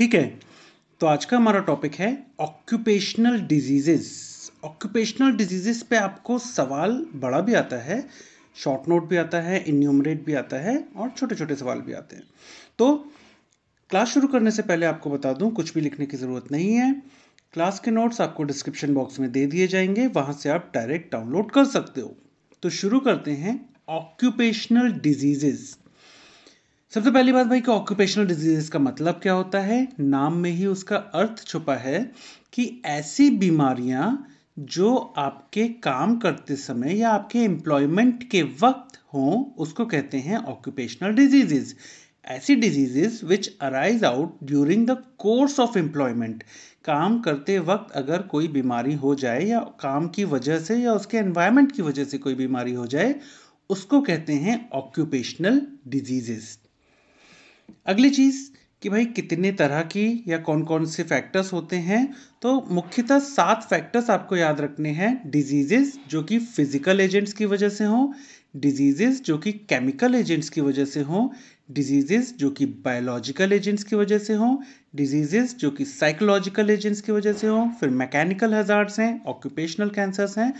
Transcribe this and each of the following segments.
ठीक है तो आज का हमारा टॉपिक है ऑक्यूपेशनल डिजीजेस ऑक्यूपेशनल डिजीजेस पे आपको सवाल बड़ा भी आता है शॉर्ट नोट भी आता है इन्यूमरेट भी आता है और छोटे छोटे सवाल भी आते हैं तो क्लास शुरू करने से पहले आपको बता दूं कुछ भी लिखने की ज़रूरत नहीं है क्लास के नोट्स आपको डिस्क्रिप्शन बॉक्स में दे दिए जाएंगे वहां से आप डायरेक्ट डाउनलोड कर सकते हो तो शुरू करते हैं ऑक्यूपेशनल डिजीजेज़ सबसे पहली बात भाई कि ऑक्यूपेशनल डिजीजेस का मतलब क्या होता है नाम में ही उसका अर्थ छुपा है कि ऐसी बीमारियां जो आपके काम करते समय या आपके एम्प्लॉयमेंट के वक्त हों उसको कहते हैं ऑक्यूपेशनल डिजीजेज ऐसी diseases which arise out during the course of employment काम करते वक्त अगर कोई बीमारी हो जाए या काम की वजह से या उसके एनवायरमेंट की वजह से कोई बीमारी हो जाए उसको कहते हैं ऑक्यूपेशनल डिजीजेज अगली चीज़ कि भाई कितने तरह की या कौन कौन से फैक्टर्स होते हैं तो मुख्यतः सात फैक्टर्स आपको याद रखने हैं डिजीजेस जो कि फिजिकल एजेंट्स की वजह से हों डिजीजेस जो कि केमिकल एजेंट्स की वजह से हों डिजीजेस जो कि बायोलॉजिकल एजेंट्स की वजह से हों डिजीजेस जो कि साइकोलॉजिकल एजेंट्स की वजह से हों फिर मैकेनिकल हजार्ड्स हैं ऑक्यूपेशनल कैंसर्स हैं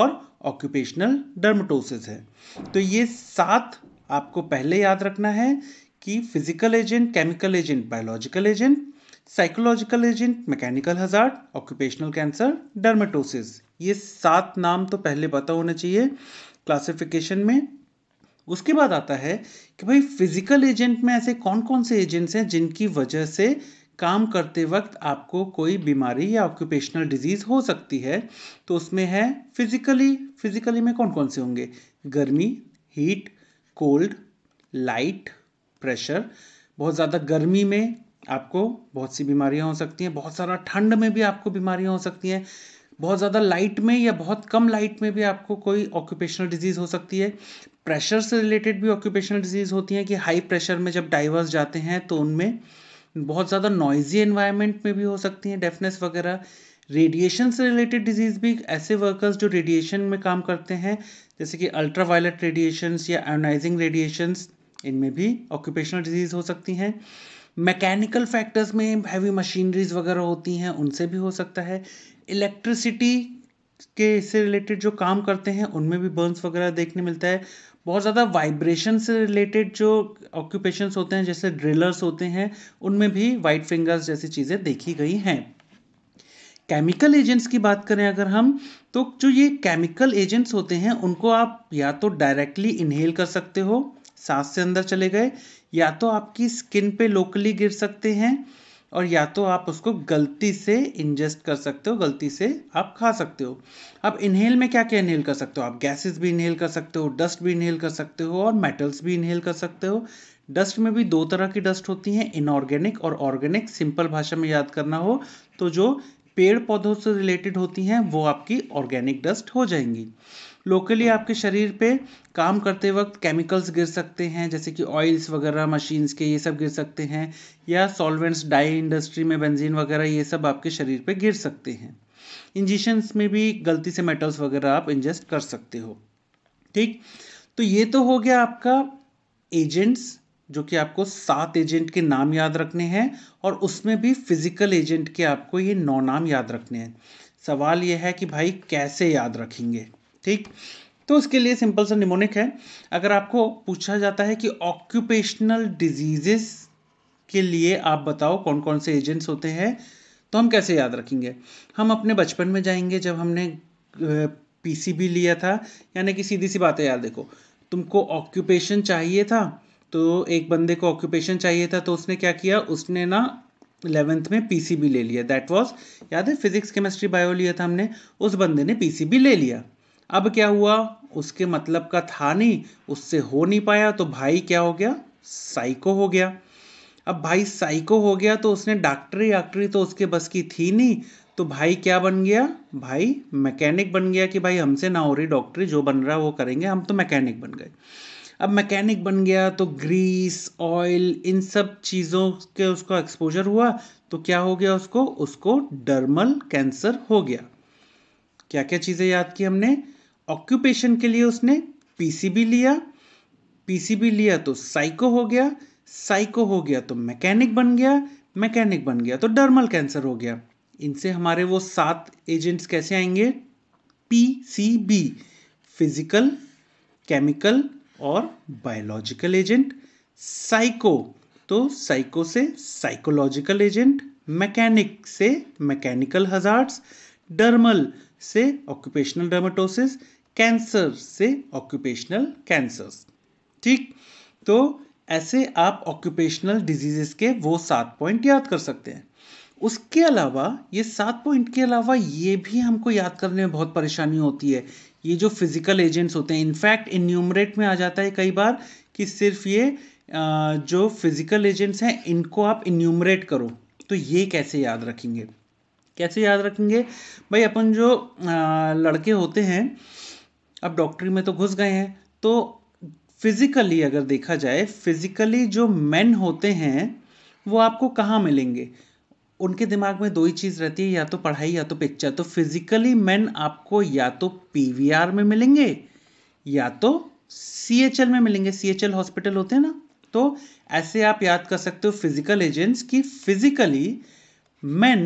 और ऑक्यूपेशनल डर्मोटोसिस है तो ये सात आपको पहले याद रखना है कि physical agent chemical agent biological agent psychological agent mechanical hazard occupational cancer dermatosis ये सात नाम तो पहले पता होना चाहिए क्लासिफिकेशन में उसके बाद आता है कि भाई फिजिकल एजेंट में ऐसे कौन कौन से एजेंट्स हैं जिनकी वजह से काम करते वक्त आपको कोई बीमारी या ऑक्यूपेशनल डिजीज़ हो सकती है तो उसमें है फिजिकली फिजिकली में कौन कौन से होंगे गर्मी हीट कोल्ड लाइट प्रेशर बहुत ज़्यादा गर्मी में आपको बहुत सी बीमारियाँ हो सकती हैं बहुत सारा ठंड में भी आपको बीमारियाँ हो सकती हैं बहुत ज़्यादा लाइट में या बहुत कम लाइट में भी आपको कोई ऑक्यूपेशनल डिजीज़ हो सकती है प्रेशर से रिलेटेड भी ऑक्यूपेशनल डिजीज़ होती हैं कि हाई प्रेशर में जब डाइवर्स जाते हैं तो उनमें बहुत ज़्यादा नॉइजी एनवायरनमेंट में भी हो सकती हैं डेफनेस वगैरह रेडिएशन से रिलेटेड डिजीज़ भी ऐसे वर्कर्स जो रेडिएशन में काम करते हैं जैसे कि अल्ट्रा वायलेट रेडिएशंस या आयोनाइजिंग रेडिएशन्स इनमें भी ऑक्यूपेशनल डिजीज़ हो सकती हैं मैकेनिकल फैक्टर्स में हैवी मशीनरीज वगैरह होती हैं उनसे भी हो सकता है इलेक्ट्रिसिटी के से रिलेटेड जो काम करते हैं उनमें भी बर्न्स वगैरह देखने मिलता है बहुत ज़्यादा वाइब्रेशन से रिलेटेड जो ऑक्यूपेशंस होते हैं जैसे ड्रिलर्स होते हैं उनमें भी वाइट फिंगर्स जैसी चीज़ें देखी गई हैं केमिकल एजेंट्स की बात करें अगर हम तो जो ये केमिकल एजेंट्स होते हैं उनको आप या तो डायरेक्टली इनहेल कर सकते हो सांस से अंदर चले गए या तो आपकी स्किन पे लोकली गिर सकते हैं और या तो आप उसको गलती से इंजेस्ट कर सकते हो गलती से आप खा सकते हो अब इनहेल में क्या क्या इनहेल कर सकते हो आप गैसेस भी इनहेल कर सकते हो डस्ट भी इनहेल कर सकते हो और मेटल्स भी इनहेल कर सकते हो डस्ट में भी दो तरह की डस्ट होती हैं इनऑर्गेनिक और ऑर्गेनिक सिंपल भाषा में याद करना हो तो जो पेड़ पौधों से रिलेटेड होती हैं वो आपकी ऑर्गेनिक डस्ट हो जाएंगी लोकली आपके शरीर पे काम करते वक्त केमिकल्स गिर सकते हैं जैसे कि ऑयल्स वगैरह मशीन्स के ये सब गिर सकते हैं या सॉल्वेंट्स डाई इंडस्ट्री में बेंजीन वगैरह ये सब आपके शरीर पे गिर सकते हैं इंजेक्शंस में भी गलती से मेटल्स वगैरह आप इंजेस्ट कर सकते हो ठीक तो ये तो हो गया आपका एजेंट्स जो कि आपको सात एजेंट के नाम याद रखने हैं और उसमें भी फिजिकल एजेंट के आपको ये नौ नाम याद रखने हैं सवाल ये है कि भाई कैसे याद रखेंगे ठीक तो उसके लिए सिंपल सा निमोनिक है अगर आपको पूछा जाता है कि ऑक्यूपेशनल डिजीजेस के लिए आप बताओ कौन कौन से एजेंट्स होते हैं तो हम कैसे याद रखेंगे हम अपने बचपन में जाएंगे जब हमने पीसीबी लिया था यानी कि सीधी सी बात है देखो तुमको ऑक्यूपेशन चाहिए था तो एक बंदे को ऑक्यूपेशन चाहिए था तो उसने क्या किया उसने ना इलेवेंथ में पीसीबी ले लिया दैट वाज याद है फिजिक्स केमिस्ट्री बायो लिया था हमने उस बंदे ने पीसीबी ले लिया अब क्या हुआ उसके मतलब का था नहीं उससे हो नहीं पाया तो भाई क्या हो गया साइको हो गया अब भाई साइको हो गया तो उसने डॉक्टरी डॉक्टरी तो उसके बस की थी नहीं तो भाई क्या बन गया भाई मैकेनिक बन गया कि भाई हमसे ना हो रही डॉक्टरी जो बन रहा है वो करेंगे हम तो मैकेनिक बन गए अब मैकेनिक बन गया तो ग्रीस ऑयल इन सब चीज़ों के उसको एक्सपोजर हुआ तो क्या हो गया उसको उसको डर्मल कैंसर हो गया क्या क्या चीज़ें याद की हमने ऑक्यूपेशन के लिए उसने पीसीबी लिया पीसीबी लिया तो साइको हो गया साइको हो गया तो मैकेनिक बन गया मैकेनिक बन गया तो डर्मल कैंसर हो गया इनसे हमारे वो सात एजेंट्स कैसे आएंगे P C B physical chemical और बायोलॉजिकल एजेंट साइको तो साइको से साइकोलॉजिकल एजेंट मैकेनिक से मैकेनिकल हजार्ड्स डर्मल से ऑक्यूपेशनल डर्माटोसिस कैंसर से ऑक्यूपेशनल कैंसर्स ठीक तो ऐसे आप ऑक्यूपेशनल डिजीजेस के वो सात पॉइंट याद कर सकते हैं उसके अलावा ये सात पॉइंट के अलावा ये भी हमको याद करने में बहुत परेशानी होती है ये जो फिजिकल एजेंट्स होते हैं इनफैक्ट इन्यूमरेट में आ जाता है कई बार कि सिर्फ ये जो फिजिकल एजेंट्स हैं इनको आप इन्यूमरेट करो तो ये कैसे याद रखेंगे कैसे याद रखेंगे भाई अपन जो लड़के होते हैं अब डॉक्टरी में तो घुस गए हैं तो फिज़िकली अगर देखा जाए फिज़िकली जो मेन होते हैं वो आपको कहाँ मिलेंगे उनके दिमाग में दो ही चीज़ रहती है या तो पढ़ाई या तो पिक्चर तो फिज़िकली मेन आपको या तो पी में मिलेंगे या तो सी में मिलेंगे सी हॉस्पिटल होते हैं ना तो ऐसे आप याद कर सकते हो फिजिकल एजेंट्स की फिजिकली मेन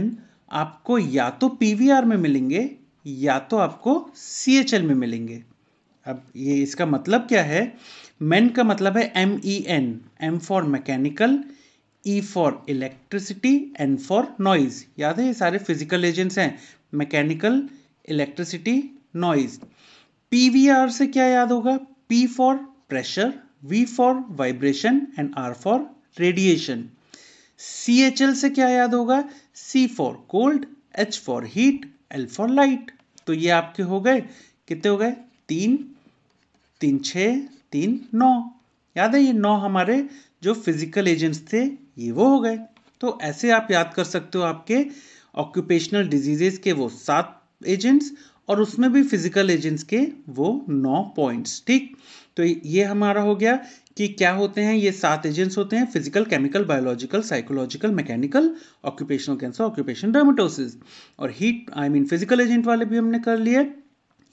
आपको या तो पी में मिलेंगे या तो आपको सी एच एल में मिलेंगे अब ये इसका मतलब क्या है मैन का मतलब है M E N M for mechanical E for electricity N for noise याद है ये सारे फिजिकल एजेंट्स हैं mechanical electricity noise P V R से क्या याद होगा P for pressure V for vibration and R for radiation C H L से क्या याद होगा C for cold H for heat L for light तो ये आपके हो गए कितने हो गए तीन तीन छ तीन नौ याद है ये नौ हमारे जो फिजिकल एजेंट्स थे ये वो हो गए तो ऐसे आप याद कर सकते हो आपके ऑक्यूपेशनल डिजीजेस के वो सात एजेंट्स और उसमें भी फिजिकल एजेंट्स के वो नौ पॉइंट्स ठीक तो ये हमारा हो गया कि क्या होते हैं ये सात एजेंट्स होते हैं physical chemical biological psychological mechanical occupational cancer occupation dermatosis और heat I mean physical agent वाले भी हमने कर लिए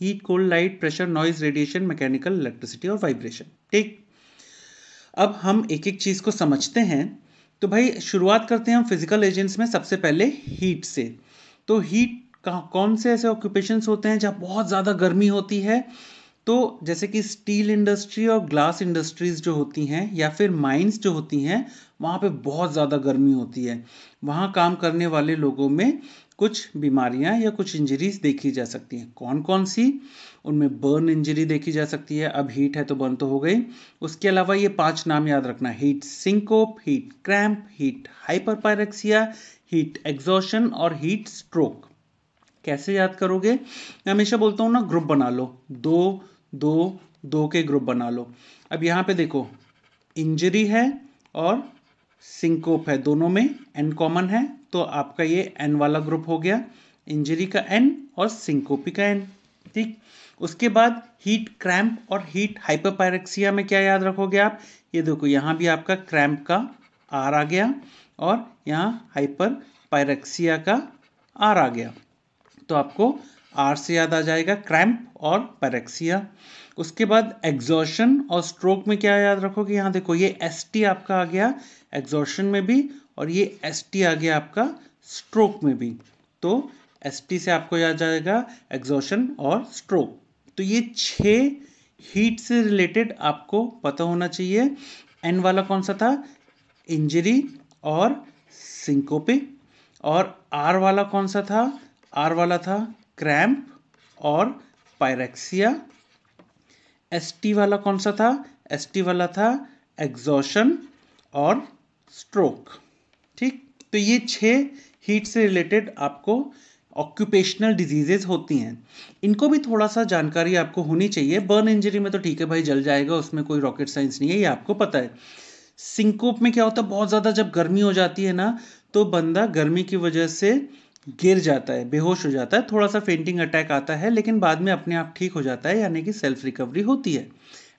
heat cold light pressure noise radiation mechanical electricity और वाइब्रेशन ठीक अब हम एक एक चीज़ को समझते हैं तो भाई शुरुआत करते हैं हम फिजिकल एजेंट्स में सबसे पहले हीट से तो हीट कौन से ऐसे ऑक्यूपेशंस होते हैं जहाँ बहुत ज़्यादा गर्मी होती है तो जैसे कि स्टील इंडस्ट्री और ग्लास इंडस्ट्रीज़ जो होती हैं या फिर माइंस जो होती हैं वहाँ पे बहुत ज़्यादा गर्मी होती है वहाँ काम करने वाले लोगों में कुछ बीमारियाँ या कुछ इंजरीज देखी जा सकती हैं कौन कौन सी उनमें बर्न इंजरी देखी जा सकती है अब हीट है तो बर्न तो हो गई उसके अलावा ये पांच नाम याद रखना heat syncope heat cramp heat hyperpyrexia heat exhaustion और हीट स्ट्रोक कैसे याद करोगे मैं हमेशा बोलता हूँ ना ग्रुप बना लो दो दो दो के ग्रुप बना लो अब यहाँ पे देखो इंजरी है और सिंकोप है दोनों में एन कॉमन है तो आपका ये एन वाला ग्रुप हो गया इंजरी का एन और सिंकोपी का एन ठीक उसके बाद हीट क्रैम्प और हीट हाइपरपायरेक्सिया में क्या याद रखोगे आप ये देखो यहाँ भी आपका क्रैम्प का आर आ गया और यहाँ हाइपर पायरेक्सिया का आर आ गया तो आपको आर से याद आ जाएगा क्रैम्प और पैरेक्सिया उसके बाद एग्जॉशन और स्ट्रोक में क्या याद रखोगे यहाँ देखो ये एस टी आपका आ गया एग्जॉशन में भी और ये एस टी आ गया आपका स्ट्रोक में भी तो एस टी से आपको याद जाएगा एग्जॉशन और स्ट्रोक तो ये छः हीट से रिलेटेड आपको पता होना चाहिए एन वाला कौन सा था इंजरी और सिंकोपे और आर वाला कौन सा था आर वाला था क्रैम्प और पायरेक्सिया एस टी वाला कौन सा था एस टी वाला था एग्जॉशन और स्ट्रोक ठीक तो ये छः हीट से रिलेटेड आपको ऑक्यूपेशनल डिजीजेज होती हैं इनको भी थोड़ा सा जानकारी आपको होनी चाहिए बर्न इंजरी में तो ठीक है भाई जल जाएगा उसमें कोई रॉकेट साइंस नहीं है ये आपको पता है सिंकोप में क्या होता है बहुत ज़्यादा जब गर्मी हो जाती है ना तो बंदा गर्मी की वजह से गिर जाता है बेहोश हो जाता है थोड़ा सा फेंटिंग अटैक आता है लेकिन बाद में अपने आप ठीक हो जाता है यानी कि सेल्फ रिकवरी होती है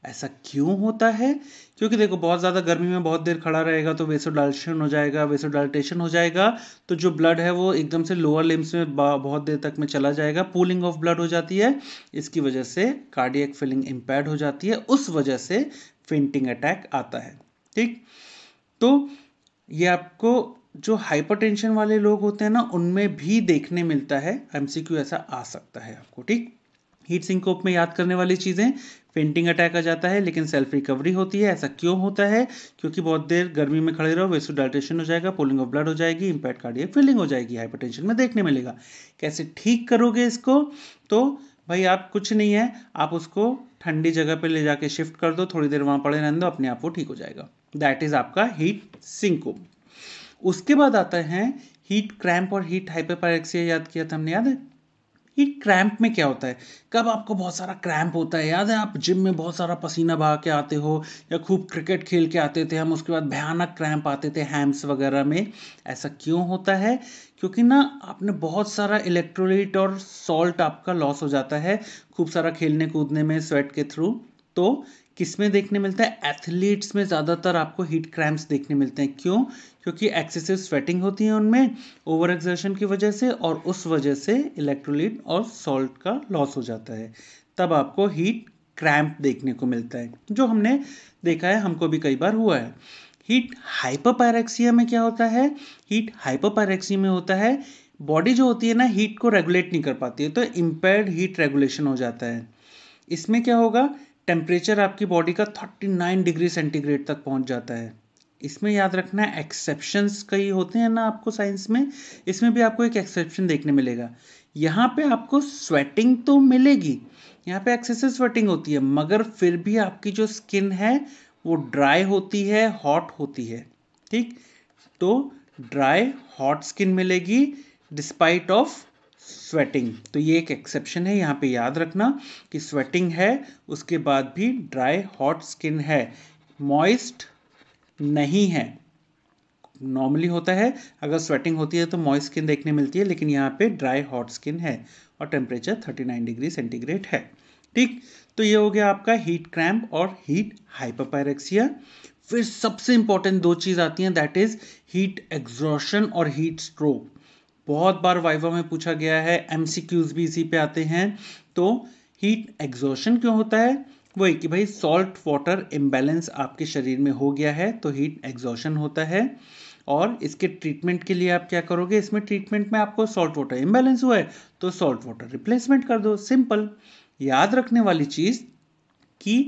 ऐसा क्यों होता है क्योंकि देखो बहुत ज़्यादा गर्मी में बहुत देर खड़ा रहेगा तो वेसोडाल्शन हो जाएगा वेसोडाल्टेशन हो जाएगा तो जो ब्लड है वो एकदम से लोअर लिम्स में बहुत देर तक में चला जाएगा पूलिंग ऑफ ब्लड हो जाती है इसकी वजह से कार्डियक फिलिंग इम्पैड हो जाती है उस वजह से फेंटिंग अटैक आता है ठीक तो ये आपको जो हाइपरटेंशन वाले लोग होते हैं ना उनमें भी देखने मिलता है एम ऐसा आ सकता है आपको ठीक हीट सिंकोप में याद करने वाली चीज़ें फेंटिंग अटैक आ जाता है लेकिन सेल्फ रिकवरी होती है ऐसा क्यों होता है क्योंकि बहुत देर गर्मी में खड़े रहो वेसोडाइटेशन हो जाएगा पोलिंग ऑफ ब्लड हो जाएगी इम्पैक्ट कार्डियक फीलिंग हो जाएगी हाइपरटेंशन में देखने मिलेगा कैसे ठीक करोगे इसको तो भाई आप कुछ नहीं है आप उसको ठंडी जगह पर ले जाके शिफ्ट कर दो थोड़ी देर वहाँ पड़े रहने दो अपने आप वो ठीक हो जाएगा दैट इज़ आपका हीट सिंकोप उसके बाद आता है हीट क्रैम्प और हीट हाइपेपारेक्सिया याद किया था हमने याद है हीट क्रैम्प में क्या होता है कब आपको बहुत सारा क्रैम्प होता है याद है आप जिम में बहुत सारा पसीना बहा के आते हो या खूब क्रिकेट खेल के आते थे हम उसके बाद भयानक क्रैम्प आते थे हैम्स वगैरह में ऐसा क्यों होता है क्योंकि ना आपने बहुत सारा इलेक्ट्रोलाइट और सॉल्ट आपका लॉस हो जाता है खूब सारा खेलने कूदने में स्वेट के थ्रू तो किस में देखने मिलता है एथलीट्स में ज़्यादातर आपको हीट क्रैम्प्स देखने मिलते हैं क्यों क्योंकि एक्सेसिव स्वेटिंग होती है उनमें ओवर एक्सर्शन की वजह से और उस वजह से इलेक्ट्रोलिट और सॉल्ट का लॉस हो जाता है तब आपको हीट क्रैम्प देखने को मिलता है जो हमने देखा है हमको भी कई बार हुआ है हीट हाइपरपायरेक्सिया में क्या होता है हीट हाइपरपायरेक्सिया में होता है बॉडी जो होती है ना हीट को रेगुलेट नहीं कर पाती है तो इम्पेयर्ड हीट रेगुलेशन हो जाता है इसमें क्या होगा टेम्परेचर आपकी बॉडी का 39 डिग्री सेंटीग्रेड तक पहुंच जाता है इसमें याद रखना है एक्सेप्शंस कई होते हैं ना आपको साइंस में इसमें भी आपको एक एक्सेप्शन देखने मिलेगा यहाँ पे आपको स्वेटिंग तो मिलेगी यहाँ पे एक्सेसिव स्वेटिंग होती है मगर फिर भी आपकी जो स्किन है वो ड्राई होती है हॉट होती है ठीक तो ड्राई हॉट स्किन मिलेगी डिस्पाइट ऑफ स्वेटिंग तो ये एक एक्सेप्शन है यहाँ पे याद रखना कि स्वेटिंग है उसके बाद भी ड्राई हॉट स्किन है मॉइस्ट नहीं है नॉर्मली होता है अगर स्वेटिंग होती है तो मॉइस्ट स्किन देखने मिलती है लेकिन यहाँ पे ड्राई हॉट स्किन है और टेम्परेचर 39 डिग्री सेंटीग्रेड है ठीक तो ये हो गया आपका हीट क्रैम्प और हीट हाइपरपायरेक्सिया फिर सबसे इंपॉर्टेंट दो चीज़ आती हैं दैट इज़ हीट एग्जॉशन और हीट स्ट्रोक बहुत बार वाइवा में पूछा गया है एम भी इसी पे आते हैं तो हीट एग्जॉशन क्यों होता है वही कि भाई सॉल्ट वाटर इम्बेलेंस आपके शरीर में हो गया है तो हीट एग्जॉशन होता है और इसके ट्रीटमेंट के लिए आप क्या करोगे इसमें ट्रीटमेंट में आपको सॉल्ट वाटर इम्बैलेंस हुआ है तो सॉल्ट वाटर रिप्लेसमेंट कर दो सिंपल याद रखने वाली चीज़ कि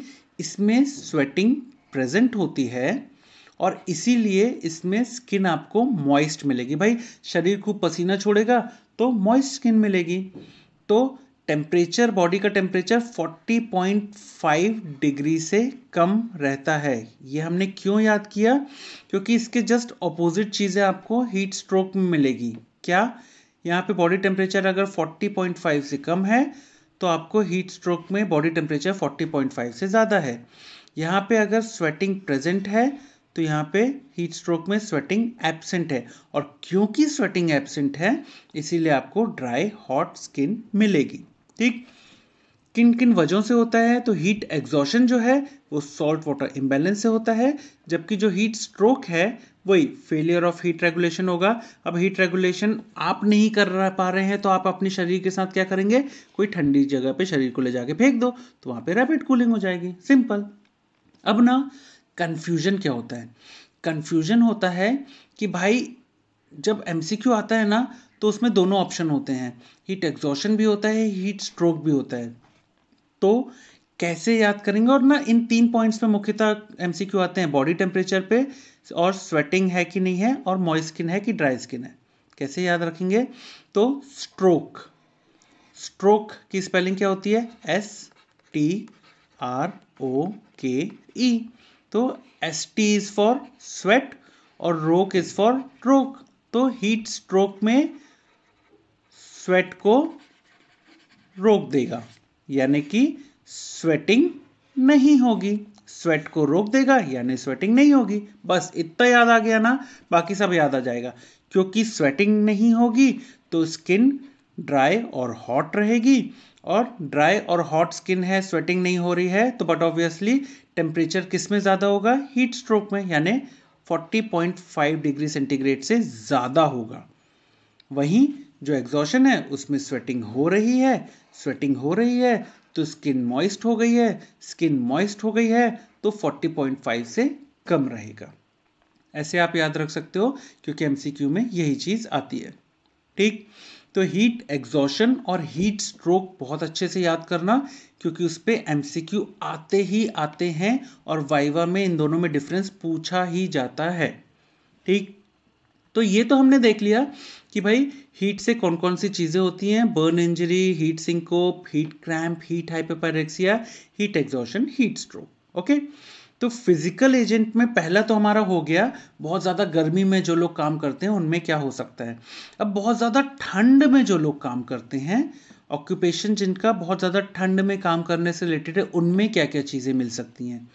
इसमें स्वेटिंग प्रेजेंट होती है और इसीलिए इसमें स्किन आपको मॉइस्ट मिलेगी भाई शरीर को पसीना छोड़ेगा तो मॉइस्ट स्किन मिलेगी तो टेम्परेचर बॉडी का टेम्परेचर 40.5 डिग्री से कम रहता है ये हमने क्यों याद किया क्योंकि इसके जस्ट ऑपोजिट चीज़ें आपको हीट स्ट्रोक में मिलेगी क्या यहाँ पे बॉडी टेम्परेचर अगर 40.5 से कम है तो आपको हीट स्ट्रोक में बॉडी टेम्परेचर 40.5 से ज़्यादा है यहाँ पे अगर स्वेटिंग प्रेजेंट है तो यहाँ पे हीट स्ट्रोक में स्वेटिंग एबसेंट है और क्योंकि स्वेटिंग एब्सेंट है इसीलिए आपको ड्राई हॉट स्किन मिलेगी ठीक किन किन वजहों से होता है तो हीट एग्जॉशन जो है वो सॉल्ट वाटर इम्बेलेंस से होता है जबकि जो हीट स्ट्रोक है वही फेलियर ऑफ हीट रेगुलेशन होगा अब हीट रेगुलेशन आप नहीं कर पा रहे हैं तो आप अपने शरीर के साथ क्या करेंगे कोई ठंडी जगह पे शरीर को ले जाके फेंक दो तो वहाँ पे रैपिड कूलिंग हो जाएगी सिंपल अब ना कन्फ्यूजन क्या होता है कन्फ्यूजन होता है कि भाई जब एम आता है ना तो उसमें दोनों ऑप्शन होते हैं हीट एग्जॉशन भी होता है हीट स्ट्रोक भी होता है तो कैसे याद करेंगे और ना इन तीन पॉइंट्स पे मुख्यतः एम आते हैं बॉडी टेम्परेचर पे और स्वेटिंग है कि नहीं है और मॉइस स्किन है कि ड्राई स्किन है कैसे याद रखेंगे तो स्ट्रोक स्ट्रोक की स्पेलिंग क्या होती है S T R O K E तो S T is for sweat और रोक इज़ फॉर ट्रोक तो हीट स्ट्रोक में स्वेट को रोक देगा यानी कि स्वेटिंग नहीं होगी स्वेट को रोक देगा यानी स्वेटिंग नहीं होगी बस इतना याद आ गया ना बाकी सब याद आ जाएगा क्योंकि स्वेटिंग नहीं होगी तो स्किन ड्राई और हॉट रहेगी और ड्राई और हॉट स्किन है स्वेटिंग नहीं हो रही है तो बट ऑब्वियसली टेम्परेचर किस में ज़्यादा होगा हीट स्ट्रोक में यानी 40.5 डिग्री सेंटीग्रेड से ज़्यादा होगा वहीं जो एग्जॉशन है उसमें स्वेटिंग हो रही है स्वेटिंग हो रही है तो स्किन मॉइस्ट हो गई है स्किन मॉइस्ट हो गई है तो 40.5 से कम रहेगा ऐसे आप याद रख सकते हो क्योंकि एमसीक्यू में यही चीज़ आती है ठीक तो हीट एग्जॉशन और हीट स्ट्रोक बहुत अच्छे से याद करना क्योंकि उस पर एम आते ही आते हैं और वाइवा में इन दोनों में डिफरेंस पूछा ही जाता है ठीक तो ये तो हमने देख लिया कि भाई हीट से कौन कौन सी चीज़ें होती हैं burn injury heat syncope heat cramp heat hyperpyrexia heat exhaustion heat stroke okay तो फिज़िकल एजेंट में पहला तो हमारा हो गया बहुत ज़्यादा गर्मी में जो लोग काम करते हैं उनमें क्या हो सकता है अब बहुत ज़्यादा ठंड में जो लोग काम करते हैं ऑक्यूपेशन जिनका बहुत ज़्यादा ठंड में काम करने से रिलेटेड है उनमें क्या क्या चीज़ें मिल सकती हैं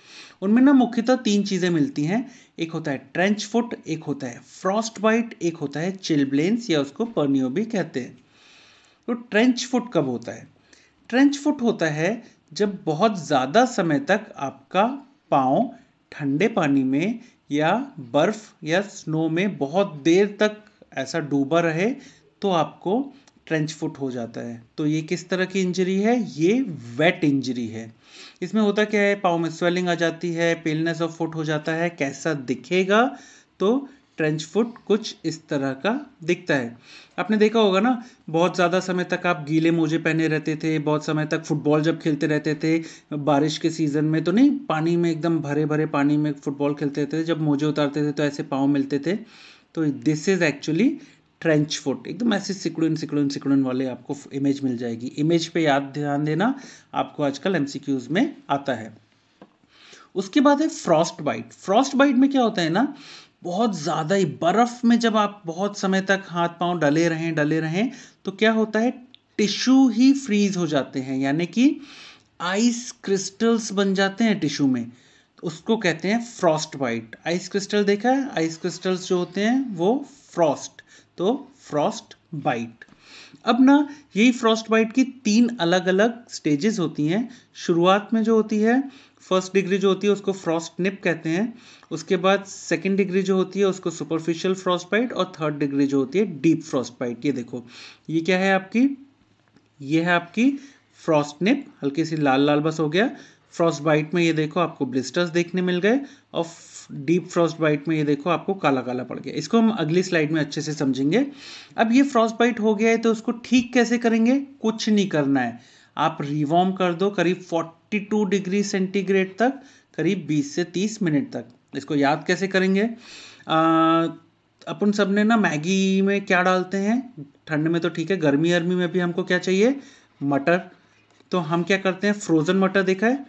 उनमें ना मुख्यतः तीन चीज़ें मिलती हैं एक होता है ट्रेंच फुट एक होता है फ्रॉस्ट बाइट एक होता है चिलब्लेंस या उसको पर्नियो भी कहते हैं तो ट्रेंच फुट कब होता है ट्रेंच फुट होता है जब बहुत ज़्यादा समय तक आपका पाँव ठंडे पानी में या बर्फ या स्नो में बहुत देर तक ऐसा डूबा रहे तो आपको ट्रेंच फुट हो जाता है तो ये किस तरह की इंजरी है ये वेट इंजरी है इसमें होता क्या है पाँव में स्वेलिंग आ जाती है पेलनेस ऑफ फुट हो जाता है कैसा दिखेगा तो ट्रेंच फुट कुछ इस तरह का दिखता है आपने देखा होगा ना बहुत ज़्यादा समय तक आप गीले मोजे पहने रहते थे बहुत समय तक फुटबॉल जब खेलते रहते थे बारिश के सीज़न में तो नहीं पानी में एकदम भरे भरे पानी में फुटबॉल खेलते थे जब मोजे उतारते थे तो ऐसे पाँव मिलते थे तो this is actually trench foot एकदम ऐसे सिकड़न सिकड़न सिकड़न वाले आपको इमेज मिल जाएगी इमेज पे याद ध्यान देना आपको आजकल एम में आता है उसके बाद है फ्रॉस्ट बाइट फ्रॉस्ट बाइट में क्या होता है ना बहुत ज़्यादा ही बर्फ़ में जब आप बहुत समय तक हाथ पाँव डले रहें डले रहें तो क्या होता है टिश्यू ही फ्रीज़ हो जाते हैं यानी कि आइस क्रिस्टल्स बन जाते हैं टिश्यू में तो उसको कहते हैं फ्रॉस्ट बाइट आइस क्रिस्टल देखा है आइस क्रिस्टल्स जो होते हैं वो फ्रॉस्ट तो फ्रॉस्ट बाइट अब ना यही फ्रॉस्ट बाइट की तीन अलग अलग स्टेजेस होती हैं शुरुआत में जो होती है फर्स्ट डिग्री जो होती है उसको फ्रॉस्ट निप कहते हैं उसके बाद सेकंड डिग्री जो होती है उसको सुपरफिशियल फ्रॉस्ट बाइट और थर्ड डिग्री जो होती है डीप फ्रॉस्ट बाइट ये देखो ये क्या है आपकी ये है आपकी फ्रॉस्ट निप हल्की सी लाल लाल बस हो गया फ्रॉस्ट बाइट में ये देखो आपको ब्लिस्टर्स देखने मिल गए और डीप फ्रॉस्ट बाइट में ये देखो आपको काला काला पड़ गया इसको हम अगली स्लाइड में अच्छे से समझेंगे अब ये फ्रॉस्ट बाइट हो गया है तो उसको ठीक कैसे करेंगे कुछ नहीं करना है आप रिवॉर्म कर दो करीब 42 डिग्री सेंटीग्रेड तक करीब 20 से 30 मिनट तक इसको याद कैसे करेंगे अपन सब ने ना मैगी में क्या डालते हैं ठंड में तो ठीक है गर्मी गर्मी में भी हमको क्या चाहिए मटर तो हम क्या करते हैं फ्रोज़न मटर देखा है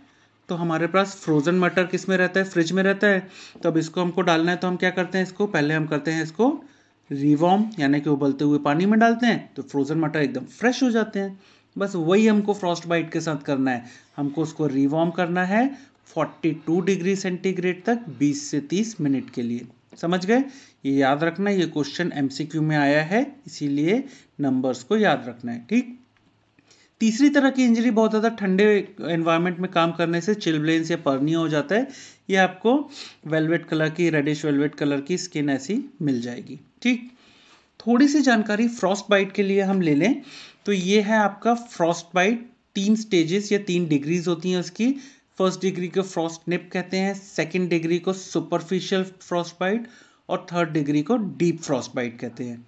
तो हमारे पास फ्रोज़न मटर किस में रहता है फ्रिज में रहता है तो अब इसको हमको डालना है तो हम क्या करते हैं इसको पहले हम करते हैं इसको रिवॉर्म यानी कि उबलते हुए पानी में डालते हैं तो फ्रोज़न मटर एकदम फ्रेश हो जाते हैं बस वही हमको फ्रॉस्ट बाइट के साथ करना है हमको उसको रिवॉर्म करना है 42 डिग्री सेंटीग्रेड तक 20 से 30 मिनट के लिए समझ गए ये याद रखना ये क्वेश्चन एमसीक्यू में आया है इसीलिए नंबर्स को याद रखना है ठीक तीसरी तरह की इंजरी बहुत ज़्यादा ठंडे एनवायरनमेंट में काम करने से चिलब्लेन्स या पर्निया हो जाता है ये आपको वेलवेट कलर की रेडिश वेलवेट कलर की स्किन ऐसी मिल जाएगी ठीक थोड़ी सी जानकारी फ्रॉस्ट बाइट के लिए हम ले लें तो ये है आपका फ्रॉस्ट बाइट तीन स्टेजेस या तीन डिग्रीज होती हैं उसकी फर्स्ट डिग्री को फ्रॉस्ट निप कहते हैं सेकेंड डिग्री को सुपरफिशियल फ्रॉस्ट बाइट और थर्ड डिग्री को डीप फ्रॉस्ट बाइट कहते हैं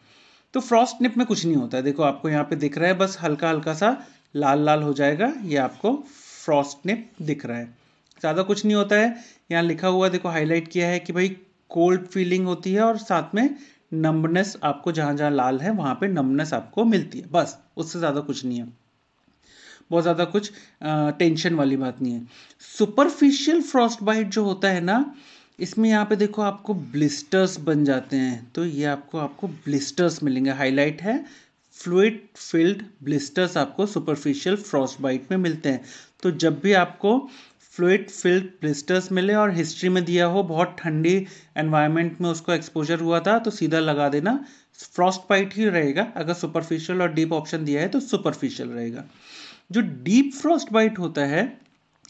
तो फ्रॉस्ट निप में कुछ नहीं होता है देखो आपको यहाँ पे दिख रहा है बस हल्का हल्का सा लाल लाल हो जाएगा ये आपको फ्रॉस्ट निप दिख रहा है ज़्यादा कुछ नहीं होता है यहाँ लिखा हुआ देखो हाईलाइट किया है कि भाई कोल्ड फीलिंग होती है और साथ में नंबनेस आपको जहां जहां लाल है वहां पे नंबनेस आपको मिलती है बस उससे ज़्यादा कुछ नहीं है बहुत ज़्यादा कुछ टेंशन वाली बात नहीं है सुपरफिशियल फ्रॉस्ट बाइट जो होता है ना इसमें यहाँ पे देखो आपको ब्लिस्टर्स बन जाते हैं तो ये आपको आपको ब्लिस्टर्स मिलेंगे हाईलाइट है फ्लूड फिल्ड ब्लिस्टर्स आपको सुपरफिशियल फ्रॉस्ट बाइट में मिलते हैं तो जब भी आपको फ्लूड फिल्ड ब्लिस्टर्स मिले और हिस्ट्री में दिया हो बहुत ठंडी एनवायरनमेंट में उसको एक्सपोजर हुआ था तो सीधा लगा देना फ्रॉस्ट पाइट ही रहेगा अगर सुपरफिशियल और डीप ऑप्शन दिया है तो सुपरफिशियल रहेगा जो डीप फ्रॉस्ट बाइट होता है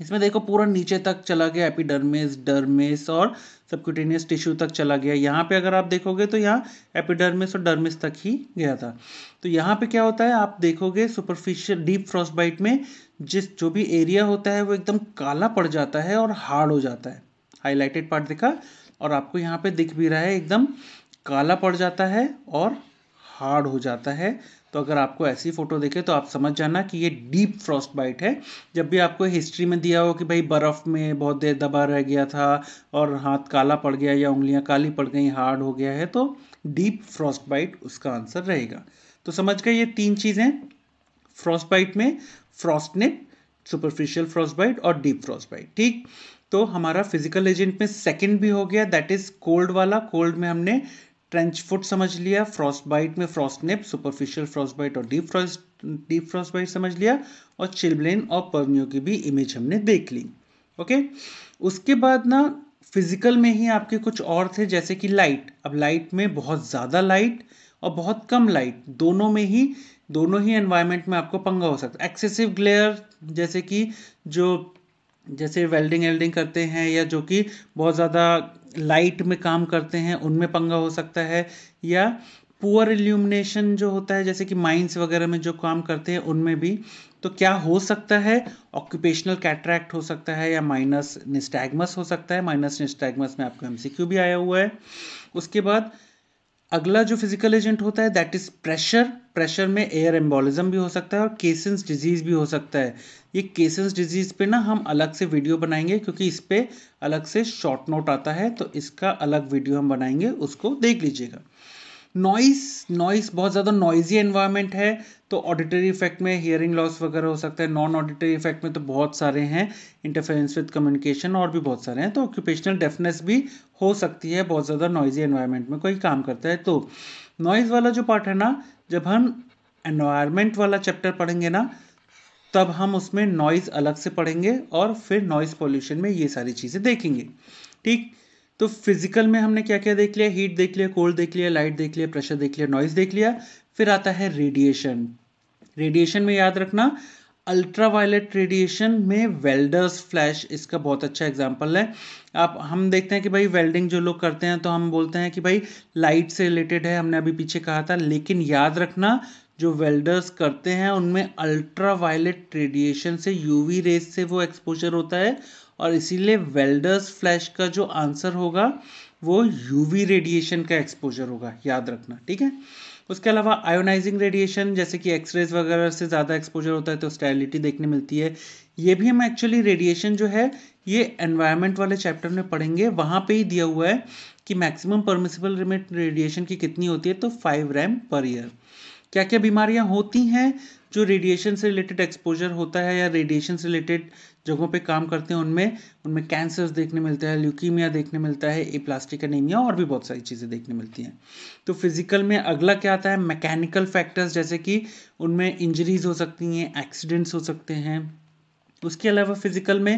इसमें देखो पूरा नीचे तक चला गया एपिडर्मिस डर्मिस और सबक्यूटेनियस टिश्यू तक चला गया यहाँ पे अगर आप देखोगे तो यहाँ एपिडर्मिस और डर्मिस तक ही गया था तो यहाँ पे क्या होता है आप देखोगे सुपरफिशियल डीप फ्रॉस्ट बाइट में जिस जो भी एरिया होता है वो एकदम काला पड़ जाता है और हार्ड हो जाता है हाईलाइटेड पार्ट देखा और आपको यहाँ पे दिख भी रहा है एकदम काला पड़ जाता है और हार्ड हो जाता है तो अगर आपको ऐसी फ़ोटो देखे तो आप समझ जाना कि ये डीप फ्रॉस्ट बाइट है जब भी आपको हिस्ट्री में दिया हो कि भाई बर्फ़ में बहुत देर दबा रह गया था और हाथ काला पड़ गया या उंगलियां काली पड़ गई हार्ड हो गया है तो डीप फ्रॉस्ट बाइट उसका आंसर रहेगा तो समझ गए ये तीन चीज़ें फ्रॉस्ट बाइट में फ्रॉस्टनेप सुपरफिशियल फ्रॉस्टबाइट और डीप फ्रॉस्टबाइट ठीक तो हमारा फिजिकल एजेंट में सेकेंड भी हो गया दैट इज कोल्ड वाला कोल्ड में हमने ट्रेंच फुट समझ लिया फ्रॉस्ट बाइट में frostnip superficial frostbite और deep frost deep frostbite समझ लिया और चिल्ब्लेन और पर्मियो की भी इमेज हमने देख ली ओके उसके बाद ना फिजिकल में ही आपके कुछ और थे जैसे कि लाइट अब लाइट में बहुत ज़्यादा लाइट और बहुत कम लाइट दोनों में ही दोनों ही एनवायरनमेंट में आपको पंगा हो सकता है एक्सेसिव ग्लेयर जैसे कि जो जैसे वेल्डिंग वेल्डिंग करते हैं या जो कि बहुत ज़्यादा लाइट में काम करते हैं उनमें पंगा हो सकता है या पुअर इल्यूमिनेशन जो होता है जैसे कि माइंस वगैरह में जो काम करते हैं उनमें भी तो क्या हो सकता है ऑक्यूपेशनल कैट्रैक्ट हो सकता है या माइनस निस्टैगमस हो सकता है माइनस निस्टैगमस में आपको एम भी आया हुआ है उसके बाद अगला जो फिजिकल एजेंट होता है दैट इज प्रेशर प्रेशर में एयर एम्बोलिज्म भी हो सकता है और केसेंस डिजीज भी हो सकता है ये केसेंस डिजीज पे ना हम अलग से वीडियो बनाएंगे क्योंकि इस पर अलग से शॉर्ट नोट आता है तो इसका अलग वीडियो हम बनाएंगे उसको देख लीजिएगा नॉइस नॉइस बहुत ज़्यादा नॉइजी एनवायरमेंट है तो ऑडिटरी इफेक्ट में हियरिंग लॉस वगैरह हो सकता है नॉन ऑडिटरी इफेक्ट में तो बहुत सारे हैं इंटरफेरेंस विद कम्युनिकेशन और भी बहुत सारे हैं तो ऑक्यूपेशनल डेफनेस भी हो सकती है बहुत ज़्यादा नॉइजी एनवायरमेंट में कोई काम करता है तो नॉइज़ वाला जो पार्ट है ना जब हम एनवायरमेंट वाला चैप्टर पढ़ेंगे ना तब हम उसमें नॉइज़ अलग से पढ़ेंगे और फिर नॉइज़ पॉल्यूशन में ये सारी चीज़ें देखेंगे ठीक तो फिजिकल में हमने क्या क्या देख लिया हीट देख लिया कोल्ड देख लिया लाइट देख लिया प्रेशर देख लिया नॉइज़ देख लिया फिर आता है रेडिएशन रेडिएशन में याद रखना अल्ट्रावायलेट रेडिएशन में वेल्डर्स फ्लैश इसका बहुत अच्छा एग्जाम्पल है आप हम देखते हैं कि भाई वेल्डिंग जो लोग करते हैं तो हम बोलते हैं कि भाई लाइट से रिलेटेड है हमने अभी पीछे कहा था लेकिन याद रखना जो वेल्डर्स करते हैं उनमें अल्ट्रावायलेट रेडिएशन से यूवी रेज से वो एक्सपोजर होता है और इसीलिए वेल्डर्स फ्लैश का जो आंसर होगा वो यूवी रेडिएशन का एक्सपोजर होगा याद रखना ठीक है उसके अलावा आयोनाइजिंग रेडिएशन जैसे कि एक्सरेज वगैरह से ज़्यादा एक्सपोजर होता है तो स्टाइलिटी देखने मिलती है ये भी हम एक्चुअली रेडिएशन जो है ये एनवायरमेंट वाले चैप्टर में पढ़ेंगे वहाँ पे ही दिया हुआ है कि मैक्सिमम परमिसिबल लिमिट रेडिएशन की कितनी होती है तो फाइव रैम पर ईयर क्या क्या बीमारियाँ होती हैं जो रेडिएशन से रिलेटेड एक्सपोजर होता है या रेडिएशन से रिलेटेड जगहों पे काम करते हैं उनमें उनमें कैंसर देखने मिलता है ल्यूकीमिया देखने मिलता है ए प्लास्टिक एनीमिया और भी बहुत सारी चीज़ें देखने मिलती हैं तो फिजिकल में अगला क्या आता है मैकेनिकल फैक्टर्स जैसे कि उनमें इंजरीज हो सकती हैं एक्सीडेंट्स हो सकते हैं उसके अलावा फिजिकल में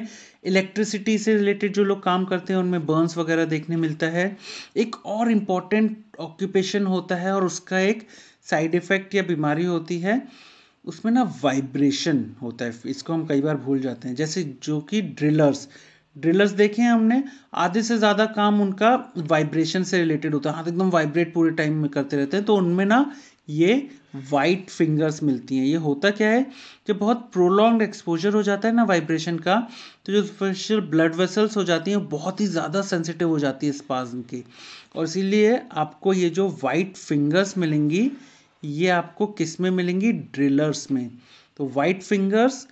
इलेक्ट्रिसिटी से रिलेटेड जो लोग काम करते हैं उनमें बर्न्स वगैरह देखने मिलता है एक और इम्पॉर्टेंट ऑक्यूपेशन होता है और उसका एक साइड इफ़ेक्ट या बीमारी होती है उसमें ना वाइब्रेशन होता है इसको हम कई बार भूल जाते हैं जैसे जो कि ड्रिलर्स ड्रिलर्स देखे हैं हमने आधे से ज़्यादा काम उनका वाइब्रेशन से रिलेटेड होता है हाथ एकदम वाइब्रेट पूरे टाइम में करते रहते हैं तो उनमें ना ये वाइट फिंगर्स मिलती हैं ये होता क्या है जब बहुत प्रोलॉन्ग एक्सपोजर हो जाता है ना वाइब्रेशन का तो जो स्पेशल ब्लड वेसल्स हो जाती हैं बहुत ही ज़्यादा सेंसिटिव हो जाती है स्पाज की और इसीलिए आपको ये जो वाइट फिंगर्स मिलेंगी ये आपको किस में मिलेंगी ड्रिलर्स में तो वाइट फिंगर्स